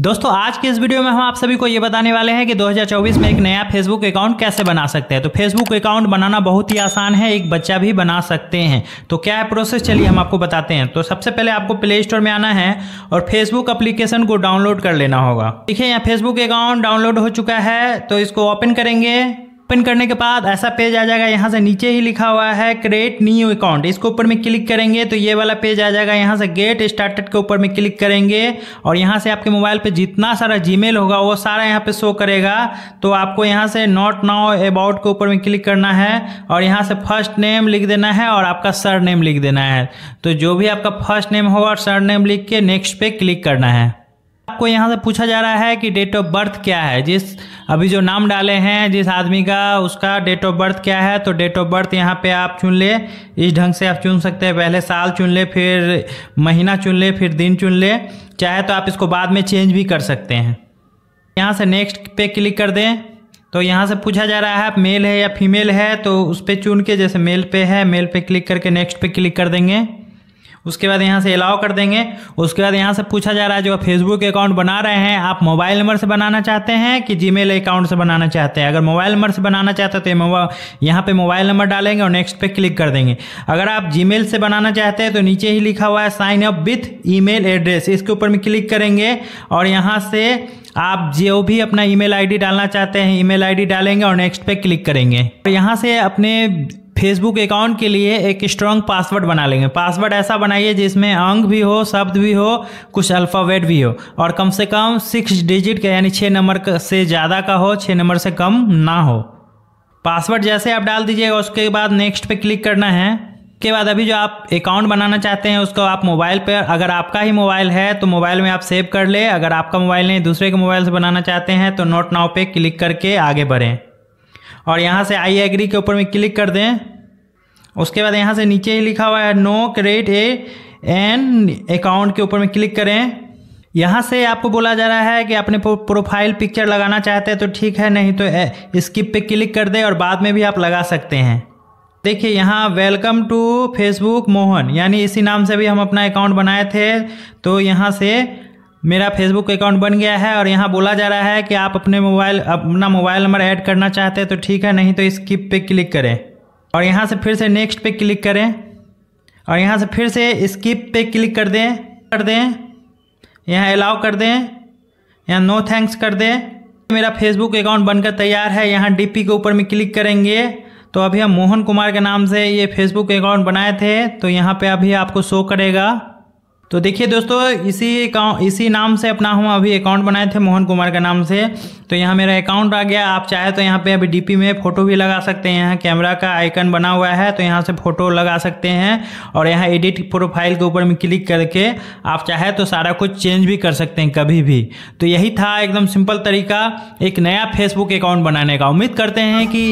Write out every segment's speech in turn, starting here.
दोस्तों आज के इस वीडियो में हम आप सभी को ये बताने वाले हैं कि 2024 में एक नया फेसबुक अकाउंट कैसे बना सकते हैं तो फेसबुक अकाउंट बनाना बहुत ही आसान है एक बच्चा भी बना सकते हैं तो क्या है प्रोसेस चलिए हम आपको बताते हैं तो सबसे पहले आपको प्ले स्टोर में आना है और फेसबुक अप्लीकेशन को डाउनलोड कर लेना होगा देखिए यहाँ फेसबुक अकाउंट डाउनलोड हो चुका है तो इसको ओपन करेंगे ओपन करने के बाद ऐसा पेज आ जाएगा यहाँ से नीचे ही लिखा हुआ है क्रिएट न्यू अकाउंट इसके ऊपर में क्लिक करेंगे तो ये वाला पेज आ जाएगा यहाँ से गेट स्टार्टेड के ऊपर में क्लिक करेंगे और यहाँ से आपके मोबाइल पे जितना सारा जीमेल होगा वो सारा यहाँ पे शो करेगा तो आपको यहाँ से नॉट नाउ अबाउट के ऊपर में क्लिक करना है और यहाँ से फर्स्ट नेम लिख देना है और आपका सर नेम लिख देना है तो जो भी आपका फर्स्ट नेम होगा और सर नेम लिख के नेक्स्ट पे क्लिक करना है आपको यहाँ से पूछा जा रहा है कि डेट ऑफ बर्थ क्या है जिस अभी जो नाम डाले हैं जिस आदमी का उसका डेट ऑफ बर्थ क्या है तो डेट ऑफ बर्थ यहाँ पे आप चुन ले इस ढंग से आप चुन सकते हैं पहले साल चुन ले फिर महीना चुन ले फिर दिन चुन ले चाहे तो आप इसको बाद में चेंज भी कर सकते हैं यहाँ से नेक्स्ट पे क्लिक कर दें तो यहाँ से पूछा जा रहा है मेल है या फीमेल है तो उस पर चुन के जैसे मेल पे है मेल पे क्लिक करके नेक्स्ट पे क्लिक कर देंगे उसके बाद यहाँ से अलाउ कर देंगे उसके बाद यहाँ से पूछा जा रहा है जो फेसबुक अकाउंट बना रहे हैं आप मोबाइल नंबर से बनाना चाहते हैं कि जीमेल अकाउंट से बनाना चाहते हैं अगर मोबाइल नंबर से बनाना चाहते हैं तो यहाँ पे मोबाइल नंबर डालेंगे और नेक्स्ट पे क्लिक कर देंगे अगर आप जी से बनाना चाहते हैं तो नीचे ही लिखा हुआ है sign up with e address इसके ऊपर में क्लिक करेंगे और यहाँ से आप जो भी अपना ईमेल आईडी डालना चाहते हैं ईमेल आईडी डालेंगे और नेक्स्ट पे क्लिक करेंगे और यहाँ से अपने फेसबुक अकाउंट के लिए एक स्ट्रॉन्ग पासवर्ड बना लेंगे पासवर्ड ऐसा बनाइए जिसमें अंक भी हो शब्द भी हो कुछ अल्फ़ावेट भी हो और कम से कम सिक्स डिजिट का यानी छः नंबर से ज़्यादा का हो छः नंबर से कम ना हो पासवर्ड जैसे आप डाल दीजिएगा उसके बाद नेक्स्ट पे क्लिक करना है के बाद अभी जो आप अकाउंट बनाना चाहते हैं उसको आप मोबाइल पर अगर आपका ही मोबाइल है तो मोबाइल में आप सेव कर ले अगर आपका मोबाइल नहीं दूसरे के मोबाइल से बनाना चाहते हैं तो नोट नाव पे क्लिक करके आगे बढ़ें और यहाँ से आई एग्री के ऊपर में क्लिक कर दें उसके बाद यहाँ से नीचे ही लिखा हुआ है no credit A N account के ऊपर में क्लिक करें यहाँ से आपको बोला जा रहा है कि अपने प्रोफाइल पिक्चर लगाना चाहते हैं तो ठीक है नहीं तो स्किप पे क्लिक कर दें और बाद में भी आप लगा सकते हैं देखिए यहाँ वेलकम टू फेसबुक मोहन यानी इसी नाम से भी हम अपना अकाउंट बनाए थे तो यहाँ से मेरा फेसबुक अकाउंट बन गया है और यहाँ बोला जा रहा है कि आप अपने मोबाइल अपना मोबाइल नंबर ऐड करना चाहते हैं तो ठीक है नहीं तो स्किप पे क्लिक करें और यहाँ से फिर से नेक्स्ट पे क्लिक करें और यहाँ से फिर से स्किप पे क्लिक कर दें कर दें यहाँ अलाउ कर दें यहाँ नो थैंक्स कर दें मेरा फेसबुक अकाउंट बनकर तैयार है यहाँ डी के ऊपर में क्लिक करेंगे तो अभी हम मोहन कुमार के नाम से ये फेसबुक अकाउंट बनाए थे तो यहाँ पर अभी आपको शो करेगा तो देखिए दोस्तों इसी अकाउंट इसी नाम से अपना हम अभी अकाउंट बनाए थे मोहन कुमार के नाम से तो यहाँ मेरा अकाउंट आ गया आप चाहे तो यहाँ पे अभी डीपी में फ़ोटो भी लगा सकते हैं यहाँ कैमरा का आइकन बना हुआ है तो यहाँ से फ़ोटो लगा सकते हैं और यहाँ एडिट प्रोफाइल के ऊपर में क्लिक करके आप चाहे तो सारा कुछ चेंज भी कर सकते हैं कभी भी तो यही था एकदम सिंपल तरीका एक नया फेसबुक अकाउंट बनाने का उम्मीद करते हैं कि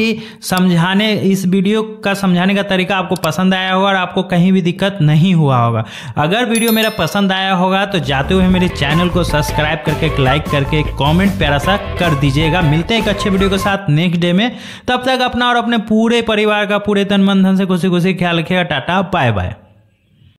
समझाने इस वीडियो का समझाने का तरीका आपको पसंद आया होगा और आपको कहीं भी दिक्कत नहीं हुआ होगा अगर वीडियो मेरा मेरा पसंद आया होगा तो जाते हुए मेरे चैनल को सब्सक्राइब करके एक लाइक करके एक कॉमेंट प्यारा सा कर दीजिएगा मिलते हैं एक अच्छे वीडियो के साथ नेक्स्ट डे में तब तक अपना और अपने पूरे परिवार का पूरे तन मन धन से खुशी खुशी ख्याल रखिएगा टाटा बाय बाय